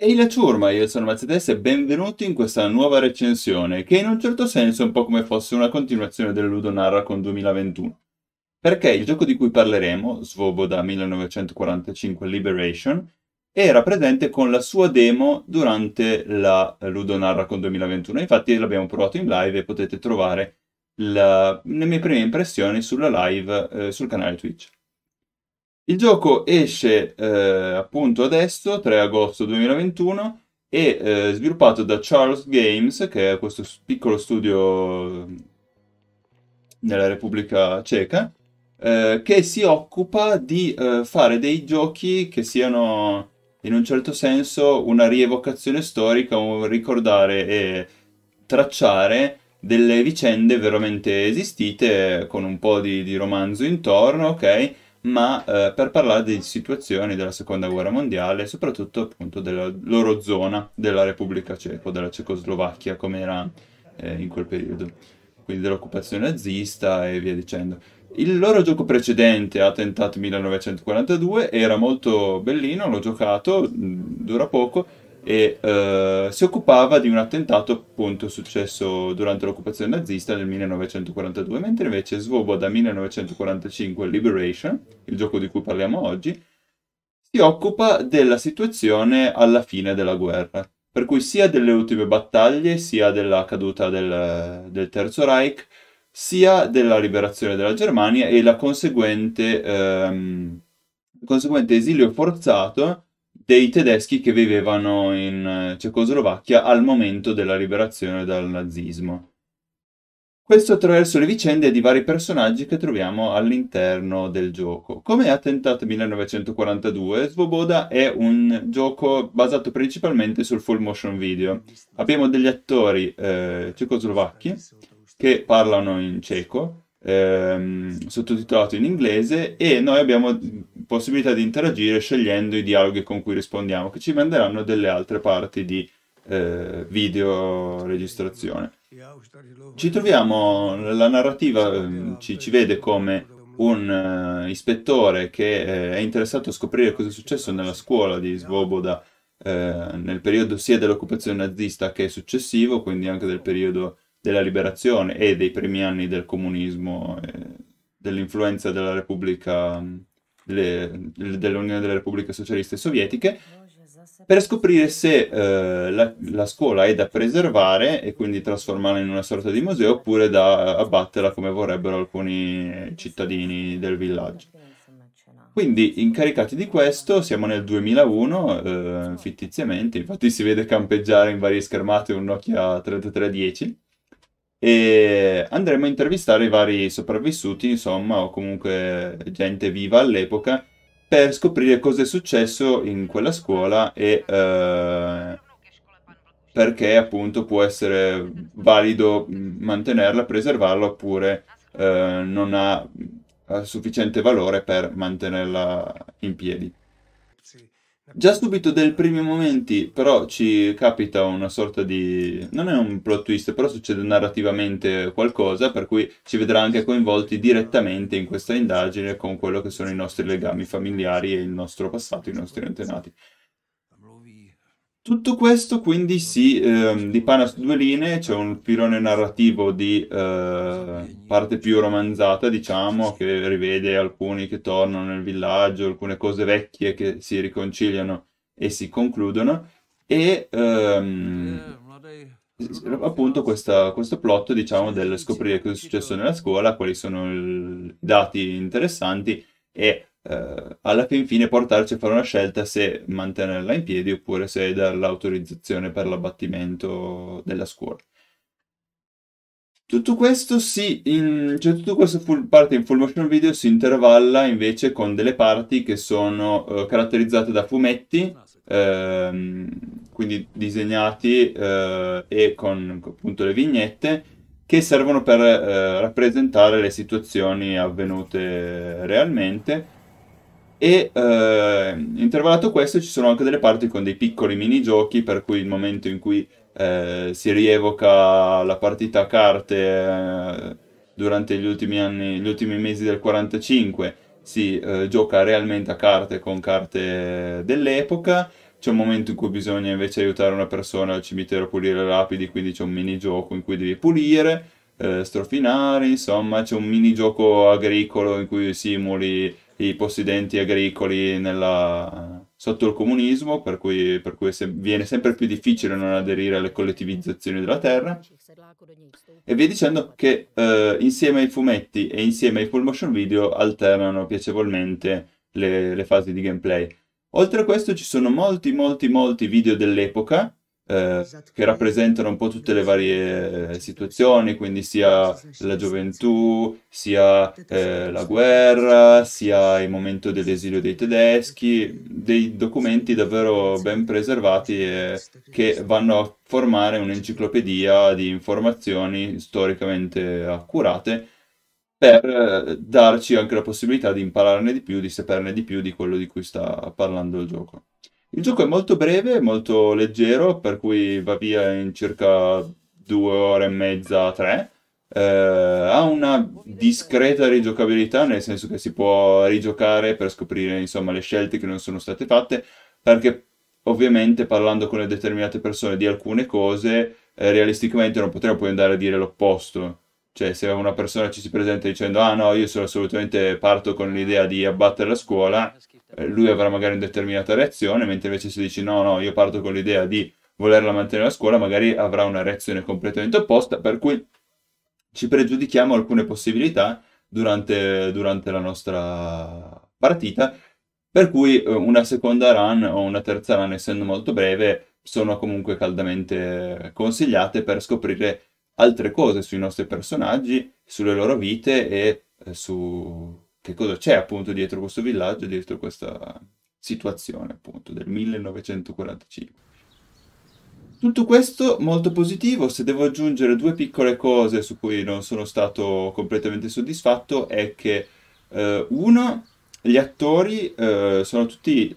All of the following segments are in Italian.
Ehi la ciurma, io sono Mercedes e benvenuti in questa nuova recensione, che in un certo senso è un po' come fosse una continuazione del Ludonarra con 2021. Perché il gioco di cui parleremo, Svoboda 1945 Liberation, era presente con la sua demo durante la Ludonarra con 2021, infatti l'abbiamo provato in live e potete trovare la... le mie prime impressioni sulla live eh, sul canale Twitch. Il gioco esce eh, appunto adesso, 3 agosto 2021, e eh, sviluppato da Charles Games, che è questo piccolo studio mm, nella Repubblica Ceca, eh, che si occupa di eh, fare dei giochi che siano in un certo senso una rievocazione storica, un ricordare e tracciare delle vicende veramente esistite con un po' di, di romanzo intorno, ok? ma eh, per parlare di situazioni della seconda guerra mondiale e soprattutto appunto della loro zona della Repubblica Ceca della Cecoslovacchia come era eh, in quel periodo, quindi dell'occupazione nazista e via dicendo. Il loro gioco precedente, Attentat 1942, era molto bellino, l'ho giocato, mm, dura poco, e eh, si occupava di un attentato appunto successo durante l'occupazione nazista nel 1942, mentre invece Svoboda 1945 Liberation, il gioco di cui parliamo oggi, si occupa della situazione alla fine della guerra, per cui sia delle ultime battaglie, sia della caduta del, del Terzo Reich, sia della liberazione della Germania e la conseguente, ehm, conseguente esilio forzato dei tedeschi che vivevano in eh, Cecoslovacchia al momento della liberazione dal nazismo. Questo attraverso le vicende di vari personaggi che troviamo all'interno del gioco. Come Attentat 1942, Svoboda è un gioco basato principalmente sul full motion video. Abbiamo degli attori eh, cecoslovacchi che parlano in ceco, ehm, sottotitolato in inglese, e noi abbiamo possibilità di interagire scegliendo i dialoghi con cui rispondiamo, che ci manderanno delle altre parti di eh, video registrazione. Ci troviamo, la narrativa ehm, ci, ci vede come un uh, ispettore che eh, è interessato a scoprire cosa è successo nella scuola di Svoboda eh, nel periodo sia dell'occupazione nazista che successivo, quindi anche del periodo della liberazione e dei primi anni del comunismo, e eh, dell'influenza della Repubblica le, le, dell'Unione delle Repubbliche Socialiste Sovietiche, per scoprire se eh, la, la, scuola è da preservare e quindi trasformarla in una sorta di museo oppure da abbatterla come vorrebbero alcuni cittadini del villaggio. Quindi incaricati di questo, siamo nel 2001, eh, fittiziamente, infatti si vede campeggiare in varie schermate un Nokia 3310 e andremo a intervistare i vari sopravvissuti, insomma, o comunque gente viva all'epoca, per scoprire cosa è successo in quella scuola e eh, perché appunto può essere valido mantenerla, preservarla oppure eh, non ha sufficiente valore per mantenerla in piedi. Già subito dai primi momenti, però ci capita una sorta di... non è un plot twist, però succede narrativamente qualcosa, per cui ci vedrà anche coinvolti direttamente in questa indagine con quello che sono i nostri legami familiari e il nostro passato, i nostri antenati. Tutto questo quindi si ehm, dipana su due linee, c'è un filone narrativo di eh, parte più romanzata, diciamo, che rivede alcuni che tornano nel villaggio, alcune cose vecchie che si riconciliano e si concludono, e ehm, appunto questa, questo plot, diciamo, del scoprire cosa è successo nella scuola, quali sono i dati interessanti e eh, alla fin fine portarci a fare una scelta se mantenerla in piedi oppure se dare l'autorizzazione per l'abbattimento della scuola. Tutto questo, si, in, cioè tutto questo full, parte in full motion video si intervalla invece con delle parti che sono uh, caratterizzate da fumetti, ehm, quindi disegnati eh, e con appunto le vignette, che servono per eh, rappresentare le situazioni avvenute realmente e eh, intervallato questo ci sono anche delle parti con dei piccoli minigiochi per cui il momento in cui eh, si rievoca la partita a carte eh, durante gli ultimi, anni, gli ultimi mesi del 45 si eh, gioca realmente a carte con carte dell'epoca. C'è un momento in cui bisogna invece aiutare una persona al cimitero a pulire le lapidi, quindi c'è un minigioco in cui devi pulire, eh, strofinare, insomma c'è un minigioco agricolo in cui simuli i possidenti agricoli nella, sotto il comunismo, per cui, per cui se, viene sempre più difficile non aderire alle collettivizzazioni della terra, e via dicendo che eh, insieme ai fumetti e insieme ai full motion video alternano piacevolmente le, le fasi di gameplay. Oltre a questo ci sono molti molti molti video dell'epoca, eh, esatto, che rappresentano un po' tutte le varie eh, situazioni, quindi sia la gioventù, sia eh, la guerra, sia il momento dell'esilio dei tedeschi, dei documenti davvero ben preservati e che vanno a formare un'enciclopedia di informazioni storicamente accurate per eh, darci anche la possibilità di impararne di più, di saperne di più di quello di cui sta parlando il gioco. Il gioco è molto breve, molto leggero, per cui va via in circa due ore e mezza, tre. Eh, ha una discreta rigiocabilità, nel senso che si può rigiocare per scoprire insomma, le scelte che non sono state fatte, perché ovviamente parlando con le determinate persone di alcune cose, eh, realisticamente non potremmo poi andare a dire l'opposto. Cioè, se una persona ci si presenta dicendo: Ah no, io sono assolutamente parto con l'idea di abbattere la scuola, eh, lui avrà magari una determinata reazione, mentre invece se dici no, no, io parto con l'idea di volerla mantenere a scuola, magari avrà una reazione completamente opposta, per cui ci pregiudichiamo alcune possibilità durante, durante la nostra partita, per cui eh, una seconda run o una terza run, essendo molto breve, sono comunque caldamente consigliate per scoprire altre cose sui nostri personaggi, sulle loro vite e eh, su, che cosa c'è appunto dietro questo villaggio, dietro questa situazione appunto del 1945. Tutto questo molto positivo, se devo aggiungere due piccole cose su cui non sono stato completamente soddisfatto è che eh, uno, gli attori eh, sono tutti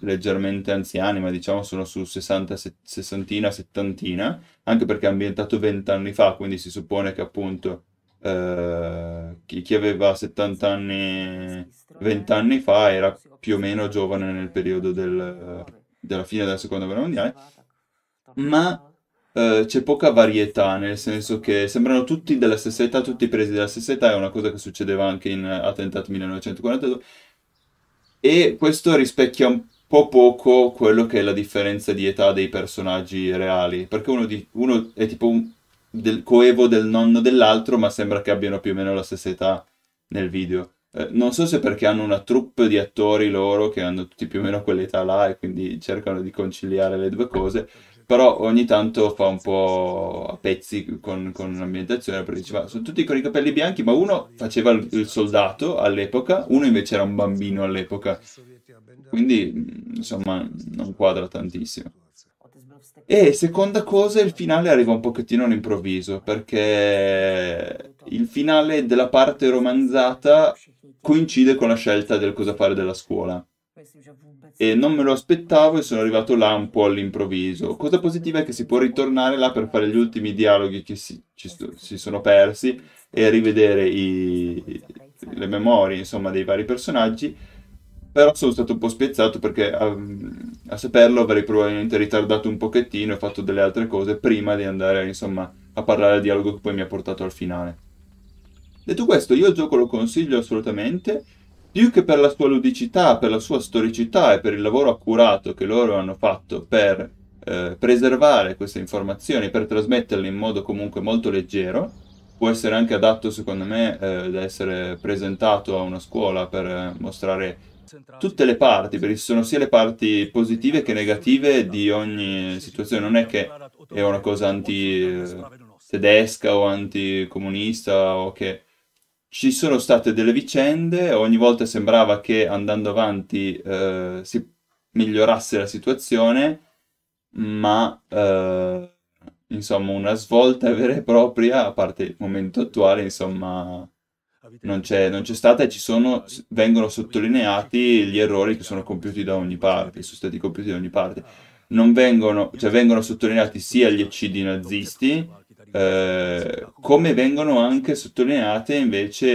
leggermente anziani, ma diciamo sono su 60, se- sessantina, settantina, anche perché è ambientato vent'anni fa, quindi si suppone che appunto eh, chi, chi aveva 70 anni 20 anni fa era più o meno giovane nel periodo del, della fine della seconda guerra mondiale, ma eh, c'è poca varietà, nel senso che sembrano tutti della stessa età, tutti presi della stessa età, è una cosa che succedeva anche in Attentat 1942, e questo rispecchia un po' poco quello che è la differenza di età dei personaggi reali, perché uno, di, uno è tipo un, del coevo del nonno dell'altro, ma sembra che abbiano più o meno la stessa età nel video. Eh, non so se perché hanno una troupe di attori loro che hanno tutti più o meno quell'età là e quindi cercano di conciliare le due cose, però ogni tanto fa un po' a pezzi con, con l'ambientazione perché diceva sono tutti con i capelli bianchi, ma uno faceva il soldato all'epoca, uno invece era un bambino all'epoca. Quindi mm, insomma non quadra tantissimo. E seconda cosa, il finale arriva un pochettino all'improvviso, perché il finale della parte romanzata coincide con la scelta del cosa fare della scuola. E non me lo aspettavo e sono arrivato là un po' all'improvviso. Cosa positiva è che si può ritornare là per fare gli ultimi dialoghi che si, ci, si sono persi e rivedere i, le memorie, insomma, dei vari personaggi però sono stato un po' spiazzato perché um, a, saperlo avrei probabilmente ritardato un pochettino e fatto delle altre cose prima di andare insomma a parlare al dialogo che poi mi ha portato al finale. Detto questo, io il gioco lo consiglio assolutamente, più che per la sua ludicità, per la sua storicità e per il lavoro accurato che loro hanno fatto per eh, preservare queste informazioni, per trasmetterle in modo comunque molto leggero, può essere anche adatto secondo me eh, da essere presentato a una scuola per eh, mostrare tutte le parti, perché ci sono sia le parti positive che negative di ogni situazione, non è che è una cosa anti-tedesca o anticomunista o che... Ci sono state delle vicende, ogni volta sembrava che andando avanti eh, si migliorasse la situazione, ma eh, insomma una svolta vera e propria, a parte il momento attuale, insomma non c'è, non c'è stata e ci sono, vengono sottolineati gli errori che sono compiuti da ogni parte, sono stati compiuti da ogni parte. Non vengono, cioè vengono sottolineati sia gli eccidi nazisti, eh, come vengono anche sottolineate invece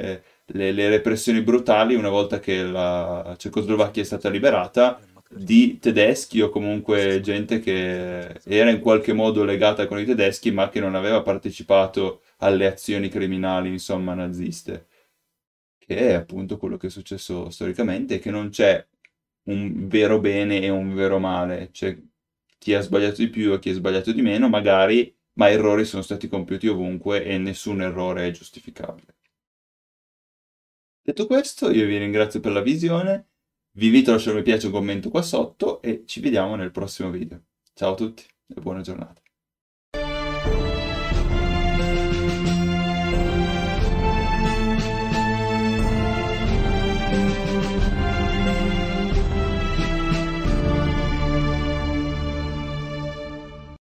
eh, le, le, repressioni brutali una volta che la Cecoslovacchia è stata liberata di tedeschi o comunque gente che era in qualche modo legata con i tedeschi ma che non aveva partecipato alle azioni criminali, insomma, naziste, che è appunto quello che è successo storicamente, che non c'è un vero bene e un vero male, c'è chi ha sbagliato di più e chi ha sbagliato di meno, magari, ma errori sono stati compiuti ovunque e nessun errore è giustificabile. Detto questo, io vi ringrazio per la visione, vi invito a lasciare un mi piace e un commento qua sotto e ci vediamo nel prossimo video. Ciao a tutti e buona giornata.